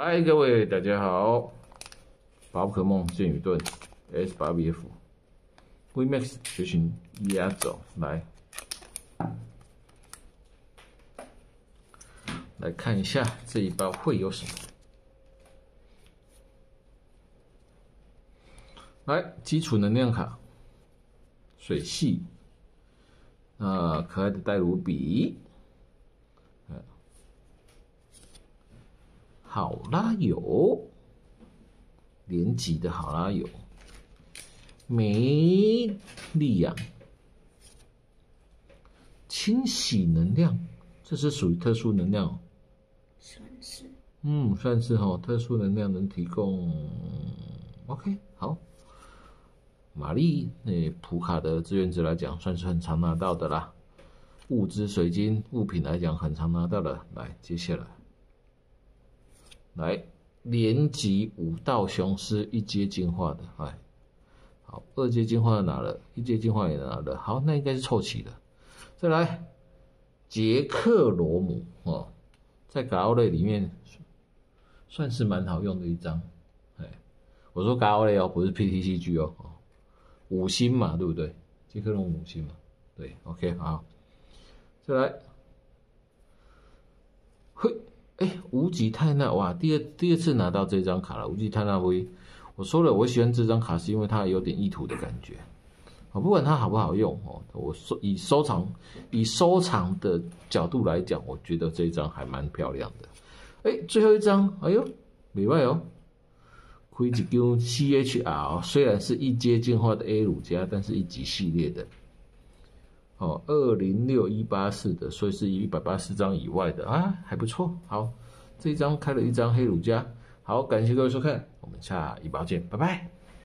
嗨，各位大家好！宝可梦剑与盾 S8BF VMAX 绝情压轴来，来看一下这一包会有什么？来，基础能量卡，水系，啊，可爱的戴鲁比。好啦，有联级的好啦，有没丽亚清洗能量，这是属于特殊能量，算是，嗯，算是哈，特殊能量能提供。OK，好，玛丽那普卡的志愿者来讲，算是很常拿到的啦。物资、水晶、物品来讲，很常拿到的。来，接下来。来连级五道雄狮一阶进化的哎，好，二阶进化在哪了？一阶进化也拿哪了？好，那应该是凑齐的。再来杰克罗姆哦，在嘎奥类里面算是蛮好用的一张哎，我说嘎奥类哦，不是 PTCG 哦哦，五星嘛，对不对？杰克罗姆五星嘛，对，OK，好，再来。无极泰纳，哇！第二第二次拿到这张卡了。无极泰纳威，我说了，我喜欢这张卡是因为它有点意图的感觉。我不管它好不好用哦，我收以收藏以收藏的角度来讲，我觉得这张还蛮漂亮的。哎，最后一张，哎呦，没卖哦。魁吉丢 C H R 虽然是一阶进化的 A 五加，但是一级系列的。哦，二零六一八四的，所以是一百八十张以外的啊，还不错，好。这一张开了一张黑鲁加，好，感谢各位收看，我们下一包见，拜拜。